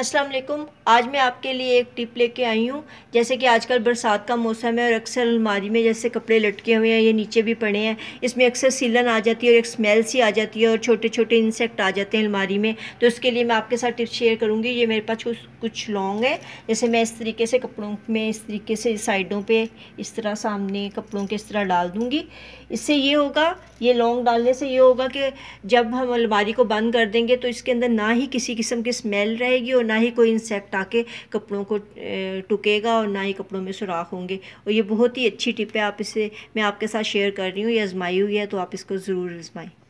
अस्सलाम वालेकुम आज मैं आपके लिए एक टिप लेके आई हूँ जैसे कि आजकल बरसात का मौसम है और अक्सर अलमारी में जैसे कपड़े लटके हुए हैं ये नीचे भी पड़े हैं इसमें अक्सर सीलन आ जाती है और एक स्मेल सी आ जाती है और छोटे छोटे इंसेक्ट आ जाते हैं अलमारी में तो उसके लिए मैं आपके साथ टिप शेयर करूँगी ये मेरे पास कुछ कुछ लॉन्ग है जैसे मैं इस तरीके से कपड़ों में इस तरीके से साइडों पर इस तरह सामने कपड़ों के इस तरह डाल दूँगी इससे ये होगा ये लॉन्ग डालने से ये होगा कि जब हम अलमारी को बंद कर देंगे तो इसके अंदर ना ही किसी किस्म की स्मेल रहेगी और ना ही कोई इंसेक्ट आके कपड़ों को टुकेगा और ना ही कपड़ों में सुराख होंगे और ये बहुत ही अच्छी टिप है आप इसे मैं आपके साथ शेयर कर रही हूँ ये आजमाई हुई है तो आप इसको ज़रूर आजमाएँ